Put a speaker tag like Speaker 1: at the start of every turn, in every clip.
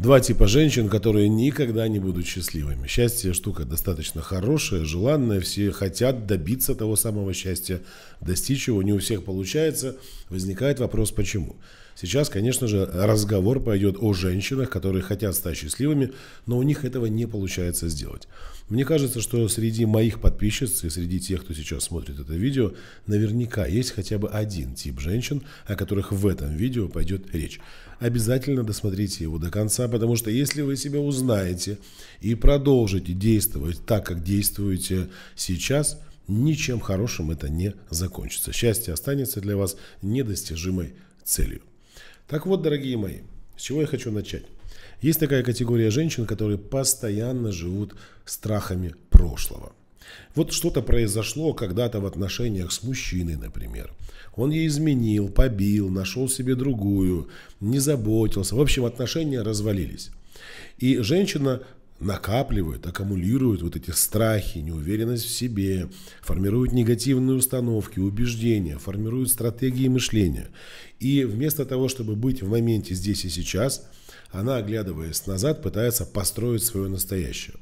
Speaker 1: Два типа женщин, которые никогда не будут счастливыми. Счастье штука достаточно хорошая, желанная, все хотят добиться того самого счастья, достичь его, не у всех получается. Возникает вопрос, почему? Почему? Сейчас, конечно же, разговор пойдет о женщинах, которые хотят стать счастливыми, но у них этого не получается сделать. Мне кажется, что среди моих подписчиц и среди тех, кто сейчас смотрит это видео, наверняка есть хотя бы один тип женщин, о которых в этом видео пойдет речь. Обязательно досмотрите его до конца, потому что если вы себя узнаете и продолжите действовать так, как действуете сейчас, ничем хорошим это не закончится. Счастье останется для вас недостижимой целью. Так вот, дорогие мои, с чего я хочу начать. Есть такая категория женщин, которые постоянно живут страхами прошлого. Вот что-то произошло когда-то в отношениях с мужчиной, например. Он ей изменил, побил, нашел себе другую, не заботился. В общем, отношения развалились. И женщина накапливают, аккумулируют вот эти страхи, неуверенность в себе, формируют негативные установки, убеждения, формируют стратегии мышления. И вместо того, чтобы быть в моменте здесь и сейчас, она, оглядываясь назад, пытается построить свое настоящее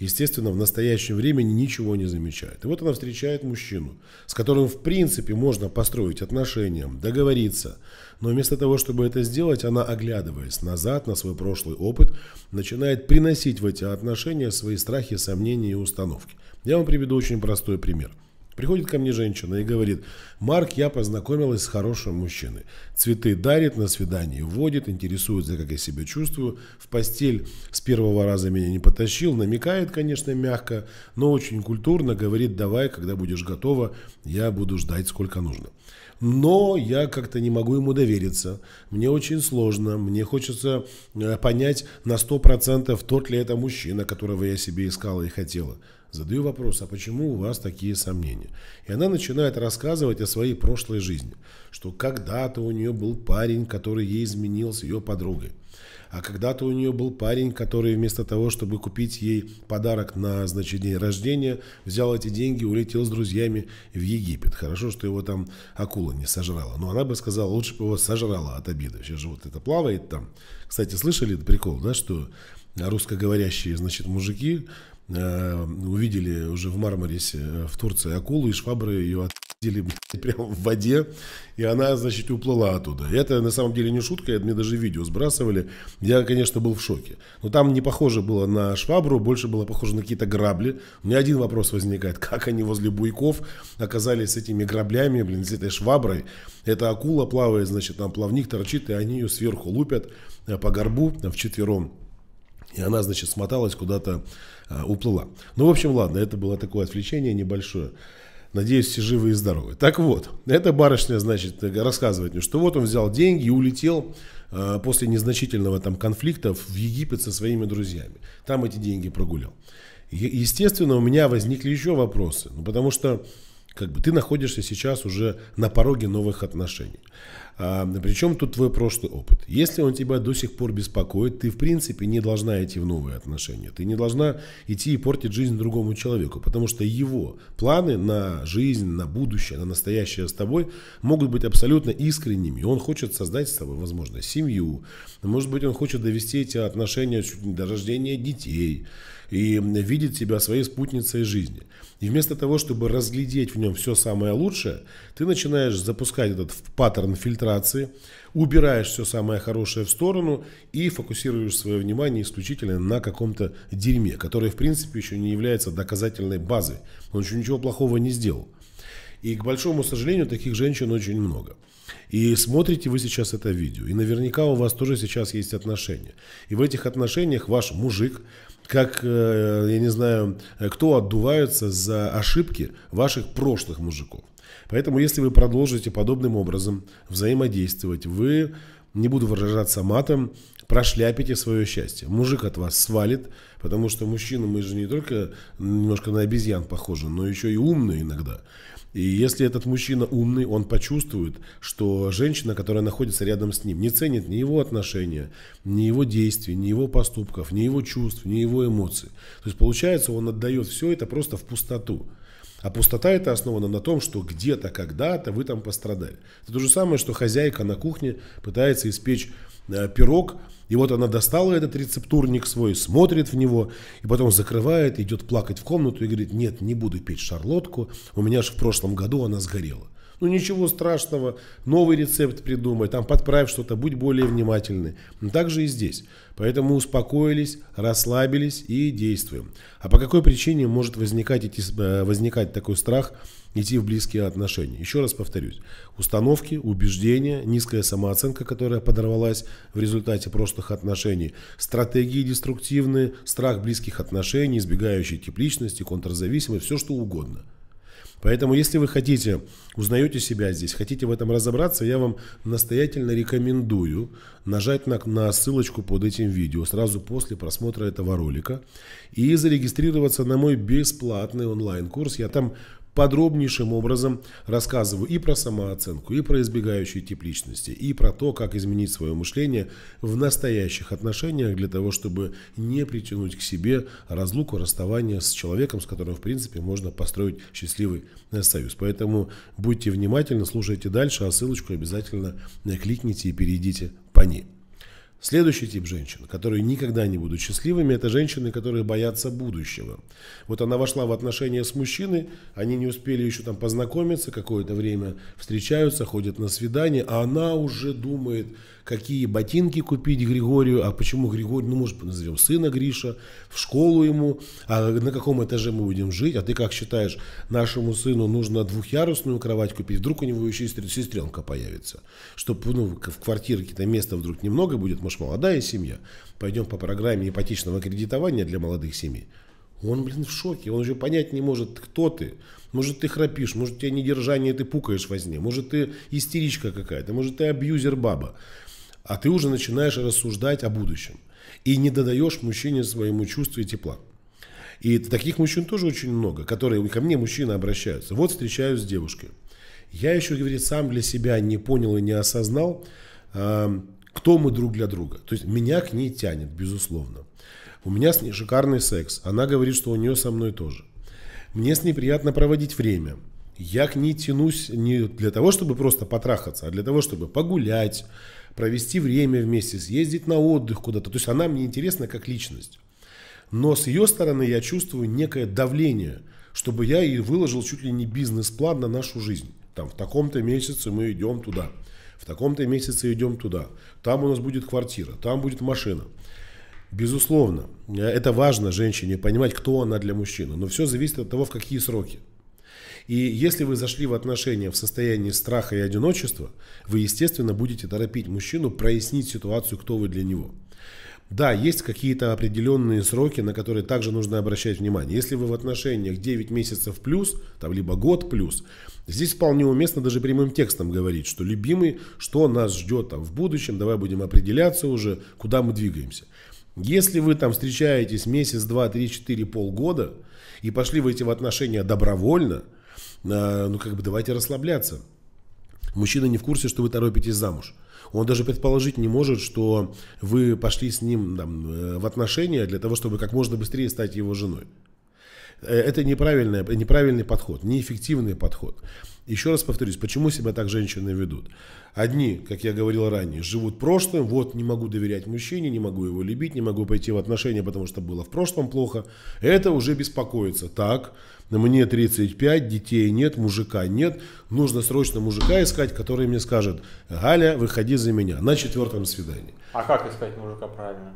Speaker 1: естественно, в настоящем времени ничего не замечает. И вот она встречает мужчину, с которым, в принципе, можно построить отношения, договориться. Но вместо того, чтобы это сделать, она, оглядываясь назад на свой прошлый опыт, начинает приносить в эти отношения свои страхи, сомнения и установки. Я вам приведу очень простой пример – Приходит ко мне женщина и говорит, Марк, я познакомилась с хорошим мужчиной. Цветы дарит, на свидание водит, интересуется, как я себя чувствую. В постель с первого раза меня не потащил, намекает, конечно, мягко, но очень культурно, говорит, давай, когда будешь готова, я буду ждать сколько нужно но я как-то не могу ему довериться. Мне очень сложно, мне хочется э, понять на 100% тот ли это мужчина, которого я себе искала и хотела. Задаю вопрос, а почему у вас такие сомнения? И она начинает рассказывать о своей прошлой жизни, что когда-то у нее был парень, который ей изменил с ее подругой. А когда-то у нее был парень, который вместо того, чтобы купить ей подарок на, значит, день рождения, взял эти деньги улетел с друзьями в Египет. Хорошо, что его там акула не сожрала. Но она бы сказала, лучше бы его сожрала от обиды. Сейчас же вот это плавает там. Кстати, слышали этот прикол, да, что русскоговорящие, значит, мужики э, увидели уже в Мармарисе э, в Турции акулу и швабры ее от видели прямо в воде, и она, значит, уплыла оттуда. Это на самом деле не шутка, мне даже видео сбрасывали. Я, конечно, был в шоке. Но там не похоже было на швабру, больше было похоже на какие-то грабли. У меня один вопрос возникает, как они возле буйков оказались с этими граблями, блин, с этой шваброй. Эта акула плавает, значит, там плавник торчит, и они ее сверху лупят э, по горбу э, вчетвером. И она, значит, смоталась куда-то, э, уплыла. Ну, в общем, ладно, это было такое отвлечение небольшое. Надеюсь, все живы и здоровы. Так вот, эта барышня, значит, рассказывает мне, что вот он взял деньги и улетел э, после незначительного там конфликта в Египет со своими друзьями. Там эти деньги прогулял. Е- естественно, у меня возникли еще вопросы. Ну, потому что как бы ты находишься сейчас уже на пороге новых отношений. А, причем тут твой прошлый опыт. Если он тебя до сих пор беспокоит, ты в принципе не должна идти в новые отношения. Ты не должна идти и портить жизнь другому человеку, потому что его планы на жизнь, на будущее, на настоящее с тобой могут быть абсолютно искренними. Он хочет создать с тобой, возможно, семью. Может быть, он хочет довести эти отношения чуть не до рождения детей и видит себя своей спутницей жизни. И вместо того, чтобы разглядеть в нем все самое лучшее, ты начинаешь запускать этот паттерн фильтрации, убираешь все самое хорошее в сторону и фокусируешь свое внимание исключительно на каком-то дерьме, которое в принципе еще не является доказательной базой. Он еще ничего плохого не сделал. И, к большому сожалению, таких женщин очень много. И смотрите вы сейчас это видео, и наверняка у вас тоже сейчас есть отношения. И в этих отношениях ваш мужик как, э, я не знаю, кто отдувается за ошибки ваших прошлых мужиков. Поэтому, если вы продолжите подобным образом взаимодействовать, вы, не буду выражаться матом, прошляпите свое счастье. Мужик от вас свалит, потому что мужчины мы же не только немножко на обезьян похожи, но еще и умные иногда. И если этот мужчина умный, он почувствует, что женщина, которая находится рядом с ним, не ценит ни его отношения, ни его действий, ни его поступков, ни его чувств, ни его эмоций. То есть получается, он отдает все это просто в пустоту. А пустота это основана на том, что где-то, когда-то вы там пострадали. Это то же самое, что хозяйка на кухне пытается испечь э, пирог, и вот она достала этот рецептурник свой, смотрит в него, и потом закрывает, идет плакать в комнату и говорит, нет, не буду петь шарлотку, у меня же в прошлом году она сгорела. Ну ничего страшного, новый рецепт придумай, там подправь что-то, будь более внимательный. Но ну, так же и здесь. Поэтому успокоились, расслабились и действуем. А по какой причине может возникать, эти, э, возникать такой страх идти в близкие отношения? Еще раз повторюсь. Установки, убеждения, низкая самооценка, которая подорвалась в результате прошлых отношений, стратегии деструктивные, страх близких отношений, избегающий тип личности, контрзависимость, все что угодно – Поэтому, если вы хотите, узнаете себя здесь, хотите в этом разобраться, я вам настоятельно рекомендую нажать на, на ссылочку под этим видео сразу после просмотра этого ролика и зарегистрироваться на мой бесплатный онлайн-курс. Я там подробнейшим образом рассказываю и про самооценку, и про избегающий тип личности, и про то, как изменить свое мышление в настоящих отношениях для того, чтобы не притянуть к себе разлуку, расставание с человеком, с которым, в принципе, можно построить счастливый э, союз. Поэтому будьте внимательны, слушайте дальше, а ссылочку обязательно кликните и перейдите по ней. Следующий тип женщин, которые никогда не будут счастливыми, это женщины, которые боятся будущего. Вот она вошла в отношения с мужчиной, они не успели еще там познакомиться, какое-то время встречаются, ходят на свидание, а она уже думает, какие ботинки купить Григорию, а почему Григорий, ну, может, назовем сына Гриша, в школу ему, а на каком этаже мы будем жить, а ты как считаешь, нашему сыну нужно двухъярусную кровать купить, вдруг у него еще и сестренка появится, чтобы ну, в квартирке то места вдруг немного будет, мы молодая семья, пойдем по программе ипотечного кредитования для молодых семей. Он, блин, в шоке, он уже понять не может, кто ты. Может, ты храпишь, может, у тебя недержание, ты пукаешь во сне, может, ты истеричка какая-то, может, ты абьюзер-баба. А ты уже начинаешь рассуждать о будущем. И не додаешь мужчине своему чувству и тепла. И таких мужчин тоже очень много, которые ко мне мужчины обращаются. Вот встречаюсь с девушкой. Я еще, говорит, сам для себя не понял и не осознал, кто мы друг для друга. То есть меня к ней тянет, безусловно. У меня с ней шикарный секс. Она говорит, что у нее со мной тоже. Мне с ней приятно проводить время. Я к ней тянусь не для того, чтобы просто потрахаться, а для того, чтобы погулять, провести время вместе, съездить на отдых куда-то. То есть она мне интересна как личность. Но с ее стороны я чувствую некое давление, чтобы я и выложил чуть ли не бизнес-план на нашу жизнь. Там в таком-то месяце мы идем туда в таком-то месяце идем туда, там у нас будет квартира, там будет машина. Безусловно, это важно женщине понимать, кто она для мужчины, но все зависит от того, в какие сроки. И если вы зашли в отношения в состоянии страха и одиночества, вы, естественно, будете торопить мужчину прояснить ситуацию, кто вы для него. Да, есть какие-то определенные сроки, на которые также нужно обращать внимание. Если вы в отношениях 9 месяцев плюс, там либо год плюс, здесь вполне уместно даже прямым текстом говорить, что любимый, что нас ждет там в будущем, давай будем определяться уже, куда мы двигаемся. Если вы там встречаетесь месяц, два, три, четыре, полгода и пошли в эти отношения добровольно, э, ну как бы давайте расслабляться. Мужчина не в курсе, что вы торопитесь замуж. Он даже предположить не может, что вы пошли с ним там, э, в отношения для того, чтобы как можно быстрее стать его женой. Э, это неправильный, неправильный подход, неэффективный подход. Еще раз повторюсь, почему себя так женщины ведут? Одни, как я говорил ранее, живут прошлым, вот не могу доверять мужчине, не могу его любить, не могу пойти в отношения, потому что было в прошлом плохо. Это уже беспокоится. Так, мне 35, детей нет, мужика нет, нужно срочно мужика искать, который мне скажет, Галя, выходи за меня на четвертом свидании. А как искать мужика правильно?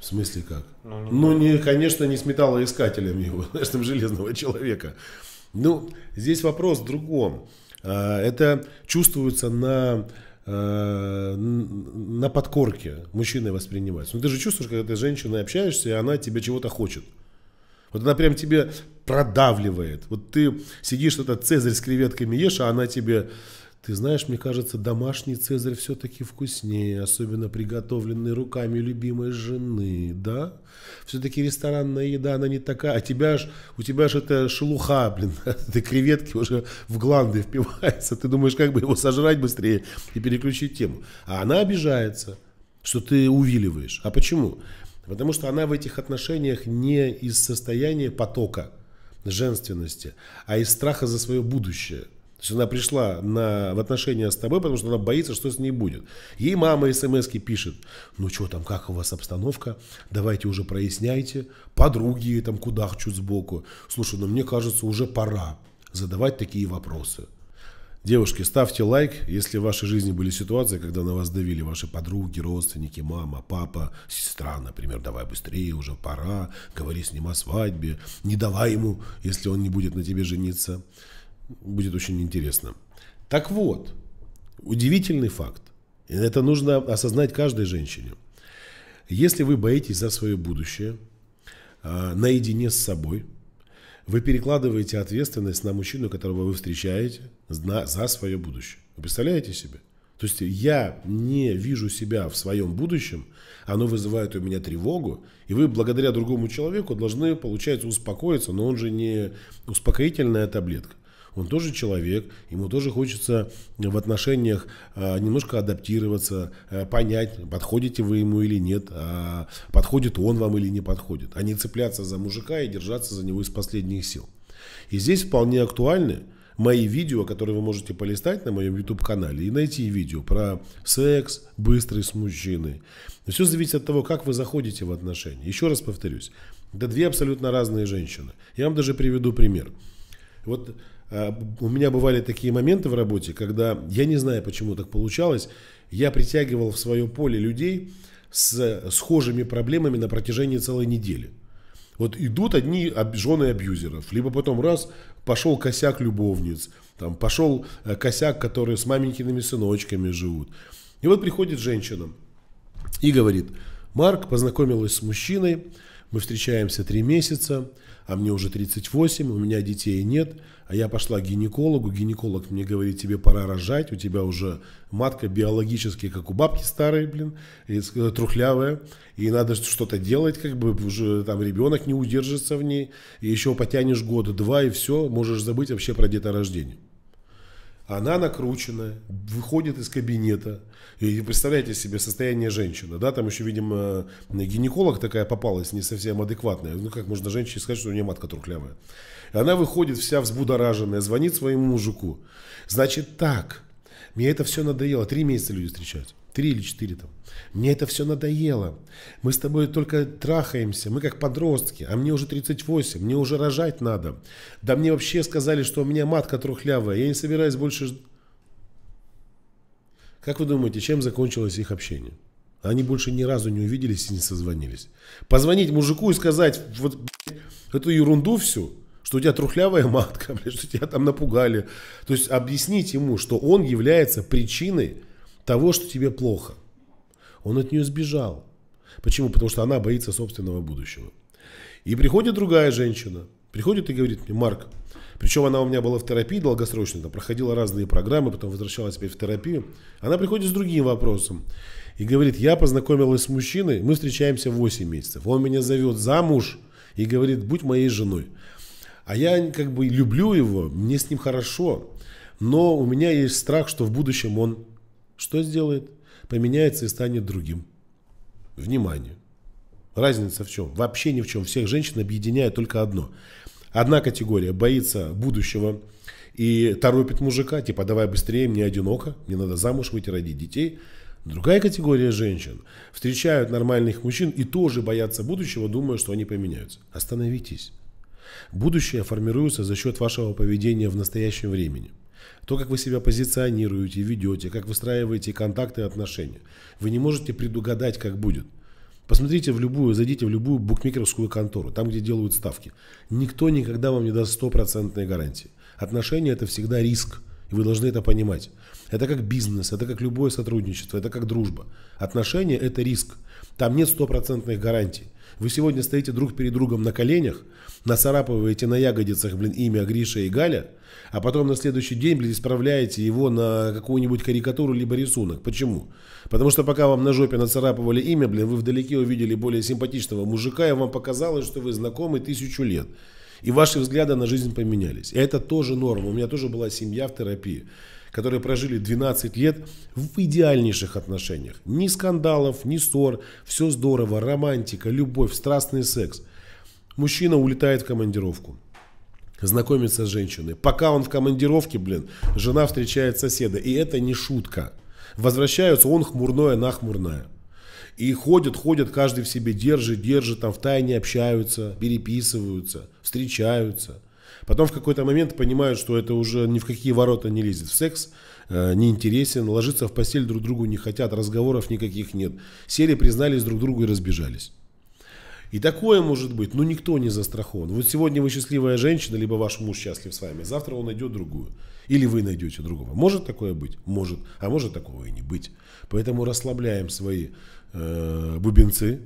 Speaker 1: В смысле как? Ну, не, ну, не конечно, не с металлоискателем его, знаешь, железного человека. Ну, здесь вопрос в другом. А, это чувствуется на а, на подкорке мужчины воспринимается. Ну ты же чувствуешь, когда ты с женщиной общаешься, и она тебе чего-то хочет. Вот она прям тебе продавливает. Вот ты сидишь, этот цезарь с креветками ешь, а она тебе ты знаешь, мне кажется, домашний цезарь все-таки вкуснее, особенно приготовленный руками любимой жены, да? Все-таки ресторанная еда, она не такая, а тебя ж, у тебя же это шелуха, блин, ты креветки уже в гланды впивается, ты думаешь, как бы его сожрать быстрее и переключить тему. А она обижается, что ты увиливаешь. А почему? Потому что она в этих отношениях не из состояния потока женственности, а из страха за свое будущее – то есть она пришла на, в отношения с тобой, потому что она боится, что с ней будет. Ей мама смс пишет, ну что там, как у вас обстановка, давайте уже проясняйте. Подруги там куда кудахчут сбоку. Слушай, ну мне кажется, уже пора задавать такие вопросы. Девушки, ставьте лайк, если в вашей жизни были ситуации, когда на вас давили ваши подруги, родственники, мама, папа, сестра, например, давай быстрее, уже пора, говори с ним о свадьбе, не давай ему, если он не будет на тебе жениться. Будет очень интересно. Так вот, удивительный факт. Это нужно осознать каждой женщине. Если вы боитесь за свое будущее, а, наедине с собой, вы перекладываете ответственность на мужчину, которого вы встречаете, за свое будущее. Вы представляете себе? То есть я не вижу себя в своем будущем, оно вызывает у меня тревогу, и вы благодаря другому человеку должны, получается, успокоиться, но он же не успокоительная таблетка он тоже человек, ему тоже хочется в отношениях а, немножко адаптироваться, а, понять, подходите вы ему или нет, а, подходит он вам или не подходит, а не цепляться за мужика и держаться за него из последних сил. И здесь вполне актуальны мои видео, которые вы можете полистать на моем YouTube-канале и найти видео про секс, быстрый с мужчиной. Все зависит от того, как вы заходите в отношения. Еще раз повторюсь, это две абсолютно разные женщины. Я вам даже приведу пример. Вот Э, у меня бывали такие моменты в работе, когда, я не знаю, почему так получалось, я притягивал в свое поле людей с схожими проблемами на протяжении целой недели. Вот идут одни жены абьюзеров, либо потом раз пошел косяк любовниц, там пошел э, косяк, который с маменькиными сыночками живут. И вот приходит женщина и говорит, Марк познакомилась с мужчиной, мы встречаемся три месяца, а мне уже 38, у меня детей нет, а я пошла к гинекологу, гинеколог мне говорит, тебе пора рожать, у тебя уже матка биологически, как у бабки старой, блин, и э, трухлявая, и надо что-то делать, как бы уже там ребенок не удержится в ней, и еще потянешь год, два, и все, можешь забыть вообще про деторождение она накручена, выходит из кабинета. И представляете себе состояние женщины, да, там еще, видимо, гинеколог такая попалась, не совсем адекватная. Ну, как можно женщине сказать, что у нее матка трухлявая. Она выходит вся взбудораженная, звонит своему мужику. Значит так, мне это все надоело. Три месяца люди встречаются. Три или четыре там. Мне это все надоело. Мы с тобой только трахаемся. Мы как подростки. А мне уже 38. Мне уже рожать надо. Да мне вообще сказали, что у меня матка трухлявая. Я не собираюсь больше... Как вы думаете, чем закончилось их общение? Они больше ни разу не увиделись и не созвонились. Позвонить мужику и сказать вот эту ерунду всю – что у тебя трухлявая матка, блядь, что тебя там напугали. То есть объяснить ему, что он является причиной того, что тебе плохо. Он от нее сбежал. Почему? Потому что она боится собственного будущего. И приходит другая женщина, приходит и говорит мне, Марк, причем она у меня была в терапии долгосрочно, там проходила разные программы, потом возвращалась опять в терапию. Она приходит с другим вопросом и говорит, я познакомилась с мужчиной, мы встречаемся 8 месяцев. Он меня зовет замуж и говорит, будь моей женой. А я как бы люблю его, мне с ним хорошо, но у меня есть страх, что в будущем он что сделает? Поменяется и станет другим. Внимание. Разница в чем? Вообще ни в чем. Всех женщин объединяет только одно. Одна категория боится будущего и торопит мужика, типа давай быстрее, мне одиноко, мне надо замуж выйти, родить детей. Другая категория женщин встречают нормальных мужчин и тоже боятся будущего, думая, что они поменяются. Остановитесь. Будущее формируется за счет вашего поведения в настоящем времени. То, как вы себя позиционируете, ведете, как выстраиваете контакты и отношения. Вы не можете предугадать, как будет. Посмотрите в любую, зайдите в любую букмекерскую контору, там, где делают ставки. Никто никогда вам не даст стопроцентной гарантии. Отношения – это всегда риск, и вы должны это понимать. Это как бизнес, это как любое сотрудничество, это как дружба. Отношения – это риск. Там нет стопроцентных гарантий. Вы сегодня стоите друг перед другом на коленях, нацарапываете на ягодицах, блин, имя Гриша и Галя, а потом на следующий день, блин, исправляете его на какую-нибудь карикатуру либо рисунок. Почему? Потому что пока вам на жопе нацарапывали имя, блин, вы вдалеке увидели более симпатичного мужика, и вам показалось, что вы знакомы тысячу лет. И ваши взгляды на жизнь поменялись. И это тоже норма. У меня тоже была семья в терапии которые прожили 12 лет в идеальнейших отношениях. Ни скандалов, ни ссор, все здорово, романтика, любовь, страстный секс. Мужчина улетает в командировку, знакомится с женщиной. Пока он в командировке, блин, жена встречает соседа. И это не шутка. Возвращаются он хмурное, она хмурная. И ходят, ходят, каждый в себе держит, держит, там в тайне общаются, переписываются, встречаются – Потом в какой-то момент понимают, что это уже ни в какие ворота не лезет. В секс э, не интересен, ложиться в постель друг другу не хотят, разговоров никаких нет. Сели, признались друг другу и разбежались. И такое может быть, но никто не застрахован. Вот сегодня вы счастливая женщина, либо ваш муж счастлив с вами, завтра он найдет другую. Или вы найдете другого. Может такое быть? Может. А может такого и не быть. Поэтому расслабляем свои э, бубенцы,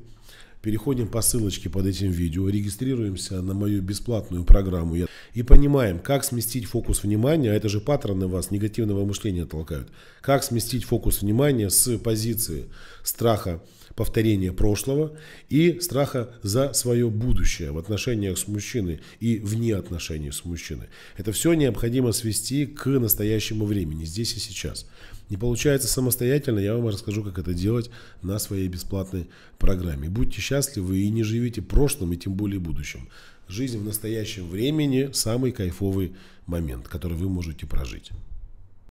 Speaker 1: переходим по ссылочке под этим видео, регистрируемся на мою бесплатную программу и понимаем, как сместить фокус внимания, а это же паттерны вас негативного мышления толкают, как сместить фокус внимания с позиции страха повторения прошлого и страха за свое будущее в отношениях с мужчиной и вне отношений с мужчиной. Это все необходимо свести к настоящему времени, здесь и сейчас не получается самостоятельно, я вам расскажу, как это делать на своей бесплатной программе. Будьте счастливы и не живите прошлым, и тем более будущим. Жизнь в настоящем времени – самый кайфовый момент, который вы можете прожить.